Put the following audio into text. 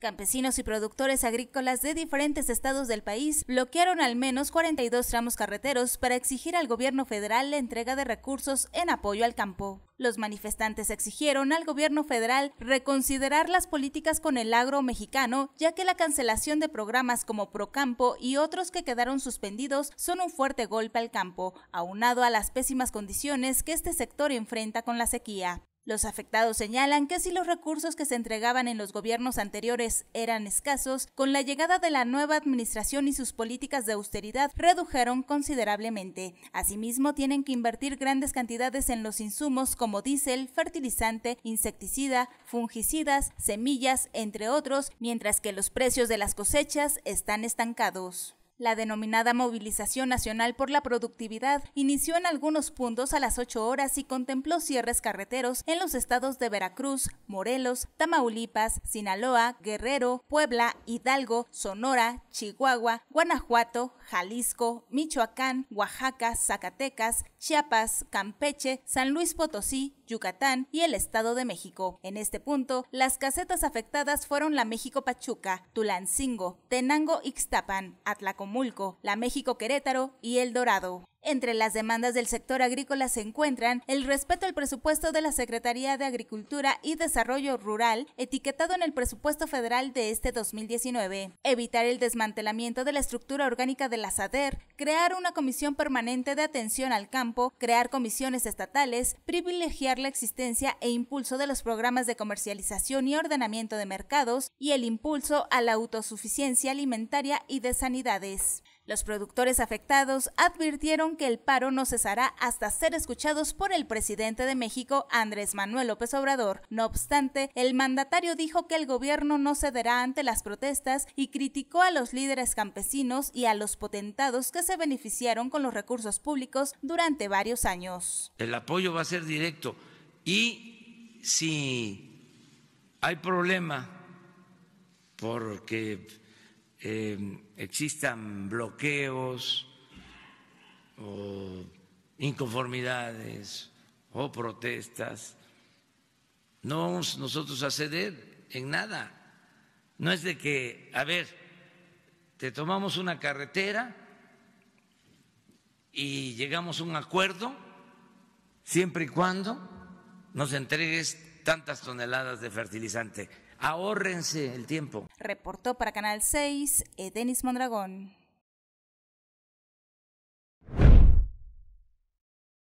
Campesinos y productores agrícolas de diferentes estados del país bloquearon al menos 42 tramos carreteros para exigir al gobierno federal la entrega de recursos en apoyo al campo. Los manifestantes exigieron al gobierno federal reconsiderar las políticas con el agro mexicano, ya que la cancelación de programas como Procampo y otros que quedaron suspendidos son un fuerte golpe al campo, aunado a las pésimas condiciones que este sector enfrenta con la sequía. Los afectados señalan que si los recursos que se entregaban en los gobiernos anteriores eran escasos, con la llegada de la nueva administración y sus políticas de austeridad redujeron considerablemente. Asimismo, tienen que invertir grandes cantidades en los insumos como diésel, fertilizante, insecticida, fungicidas, semillas, entre otros, mientras que los precios de las cosechas están estancados. La denominada Movilización Nacional por la Productividad inició en algunos puntos a las 8 horas y contempló cierres carreteros en los estados de Veracruz, Morelos, Tamaulipas, Sinaloa, Guerrero, Puebla, Hidalgo, Sonora, Chihuahua, Guanajuato, Jalisco, Michoacán, Oaxaca, Zacatecas, Chiapas, Campeche, San Luis Potosí, Yucatán y el Estado de México. En este punto, las casetas afectadas fueron la México Pachuca, Tulancingo, Tenango Ixtapan, Atlacomulco, la México Querétaro y El Dorado. Entre las demandas del sector agrícola se encuentran el respeto al presupuesto de la Secretaría de Agricultura y Desarrollo Rural, etiquetado en el presupuesto federal de este 2019, evitar el desmantelamiento de la estructura orgánica de la SADER, crear una comisión permanente de atención al campo, crear comisiones estatales, privilegiar la existencia e impulso de los programas de comercialización y ordenamiento de mercados y el impulso a la autosuficiencia alimentaria y de sanidades. Los productores afectados advirtieron que el paro no cesará hasta ser escuchados por el presidente de México, Andrés Manuel López Obrador. No obstante, el mandatario dijo que el gobierno no cederá ante las protestas y criticó a los líderes campesinos y a los potentados que se beneficiaron con los recursos públicos durante varios años. El apoyo va a ser directo y si hay problema porque Em, existan bloqueos o inconformidades o protestas. No vamos nosotros a ceder en nada. No es de que, a ver, te tomamos una carretera y llegamos a un acuerdo siempre y cuando nos entregues tantas toneladas de fertilizante. Ahórrense el tiempo. Reportó para Canal 6 eh, Denis Mondragón.